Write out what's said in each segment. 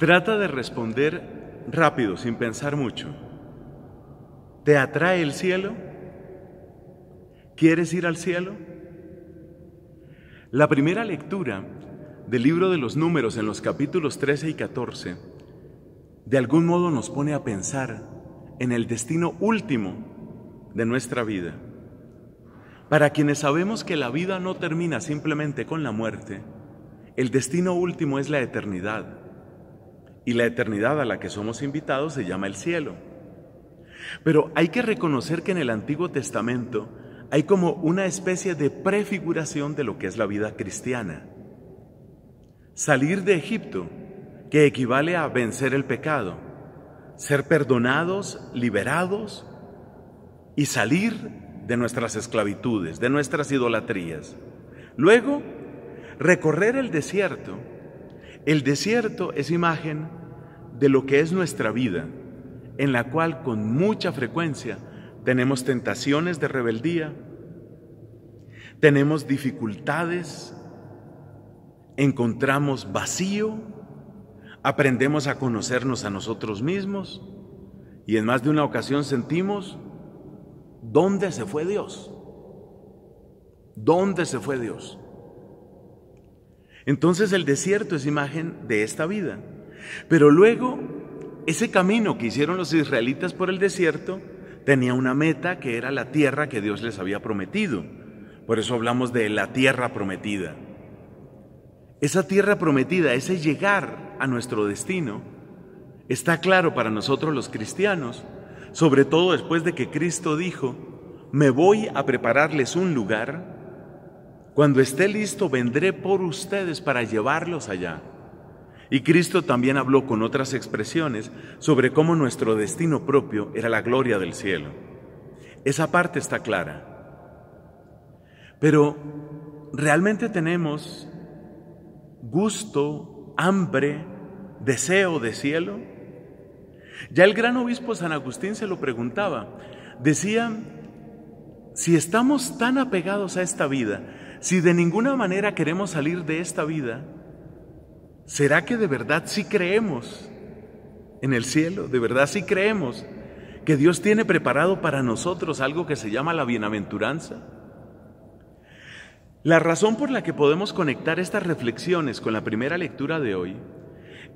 Trata de responder rápido, sin pensar mucho. ¿Te atrae el cielo? ¿Quieres ir al cielo? La primera lectura del libro de los números en los capítulos 13 y 14 de algún modo nos pone a pensar en el destino último de nuestra vida. Para quienes sabemos que la vida no termina simplemente con la muerte, el destino último es la eternidad y la eternidad a la que somos invitados se llama el cielo. Pero hay que reconocer que en el Antiguo Testamento hay como una especie de prefiguración de lo que es la vida cristiana. Salir de Egipto, que equivale a vencer el pecado, ser perdonados, liberados y salir de nuestras esclavitudes, de nuestras idolatrías. Luego, recorrer el desierto el desierto es imagen de lo que es nuestra vida, en la cual con mucha frecuencia tenemos tentaciones de rebeldía, tenemos dificultades, encontramos vacío, aprendemos a conocernos a nosotros mismos y en más de una ocasión sentimos, ¿dónde se fue Dios? ¿Dónde se fue Dios? Entonces el desierto es imagen de esta vida. Pero luego, ese camino que hicieron los israelitas por el desierto tenía una meta que era la tierra que Dios les había prometido. Por eso hablamos de la tierra prometida. Esa tierra prometida, ese llegar a nuestro destino, está claro para nosotros los cristianos, sobre todo después de que Cristo dijo, me voy a prepararles un lugar cuando esté listo, vendré por ustedes para llevarlos allá. Y Cristo también habló con otras expresiones sobre cómo nuestro destino propio era la gloria del cielo. Esa parte está clara. Pero realmente tenemos gusto, hambre, deseo de cielo. Ya el gran obispo San Agustín se lo preguntaba. Decía, si estamos tan apegados a esta vida, si de ninguna manera queremos salir de esta vida, ¿será que de verdad sí creemos en el cielo? ¿De verdad sí creemos que Dios tiene preparado para nosotros algo que se llama la bienaventuranza? La razón por la que podemos conectar estas reflexiones con la primera lectura de hoy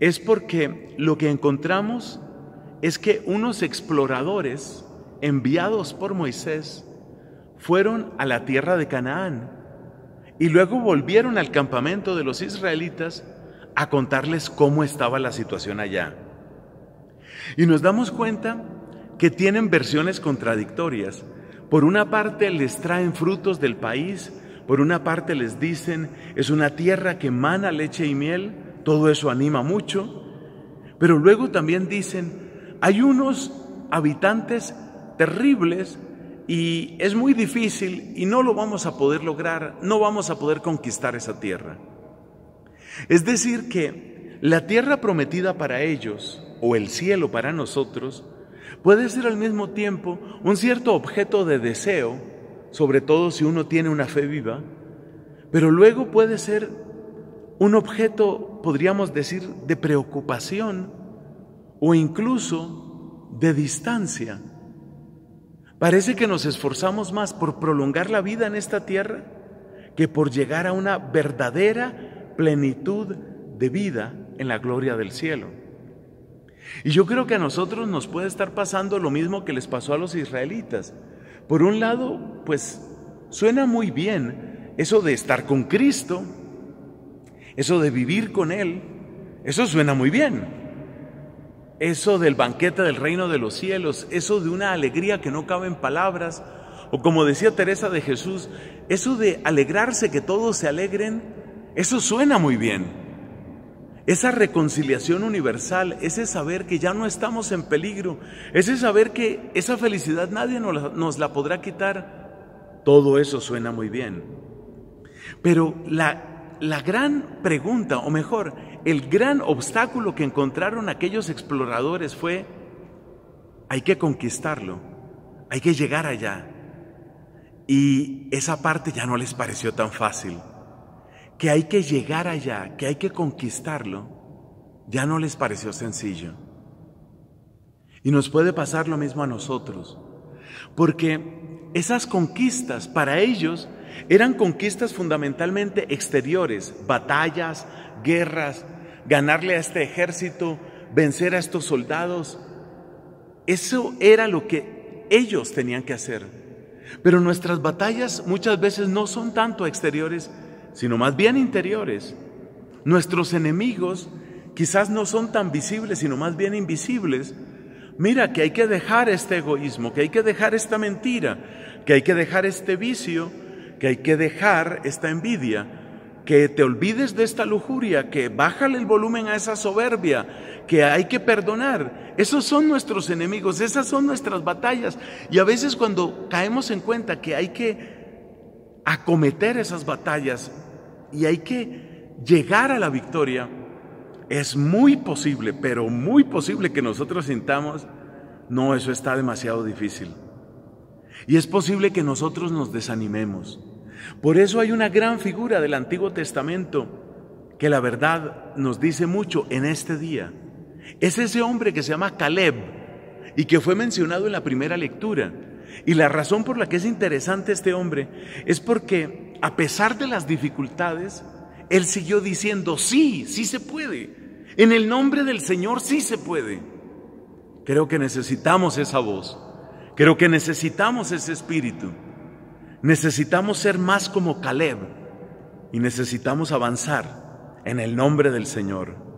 es porque lo que encontramos es que unos exploradores enviados por Moisés fueron a la tierra de Canaán y luego volvieron al campamento de los israelitas a contarles cómo estaba la situación allá. Y nos damos cuenta que tienen versiones contradictorias. Por una parte les traen frutos del país, por una parte les dicen es una tierra que emana leche y miel, todo eso anima mucho, pero luego también dicen hay unos habitantes terribles y es muy difícil y no lo vamos a poder lograr, no vamos a poder conquistar esa tierra. Es decir, que la tierra prometida para ellos, o el cielo para nosotros, puede ser al mismo tiempo un cierto objeto de deseo, sobre todo si uno tiene una fe viva, pero luego puede ser un objeto, podríamos decir, de preocupación o incluso de distancia Parece que nos esforzamos más por prolongar la vida en esta tierra que por llegar a una verdadera plenitud de vida en la gloria del cielo. Y yo creo que a nosotros nos puede estar pasando lo mismo que les pasó a los israelitas. Por un lado, pues suena muy bien eso de estar con Cristo, eso de vivir con Él, eso suena muy bien eso del banquete del reino de los cielos, eso de una alegría que no cabe en palabras, o como decía Teresa de Jesús, eso de alegrarse, que todos se alegren, eso suena muy bien. Esa reconciliación universal, ese saber que ya no estamos en peligro, ese saber que esa felicidad nadie nos la, podrá quitar, todo eso suena muy bien. Pero la, la gran pregunta, o mejor, el gran obstáculo que encontraron aquellos exploradores fue, hay que conquistarlo, hay que llegar allá. Y esa parte ya no les pareció tan fácil. Que hay que llegar allá, que hay que conquistarlo, ya no les pareció sencillo. Y nos puede pasar lo mismo a nosotros, porque esas conquistas para ellos eran conquistas fundamentalmente exteriores, batallas, guerras, ganarle a este ejército, vencer a estos soldados. Eso era lo que ellos tenían que hacer. Pero nuestras batallas muchas veces no son tanto exteriores, sino más bien interiores. Nuestros enemigos quizás no son tan visibles, sino más bien invisibles. Mira que hay que dejar este egoísmo, que hay que dejar esta mentira, que hay que dejar este vicio, que hay que dejar esta envidia, que te olvides de esta lujuria, que bájale el volumen a esa soberbia, que hay que perdonar. Esos son nuestros enemigos, esas son nuestras batallas. Y a veces cuando caemos en cuenta que hay que acometer esas batallas y hay que llegar a la victoria, es muy posible, pero muy posible que nosotros sintamos, no, eso está demasiado difícil. Y es posible que nosotros nos desanimemos. Por eso hay una gran figura del Antiguo Testamento que la verdad nos dice mucho en este día. Es ese hombre que se llama Caleb y que fue mencionado en la primera lectura. Y la razón por la que es interesante este hombre es porque a pesar de las dificultades, él siguió diciendo, sí, sí se puede. En el nombre del Señor sí se puede. Creo que necesitamos esa voz. Creo que necesitamos ese espíritu. Necesitamos ser más como Caleb y necesitamos avanzar en el nombre del Señor.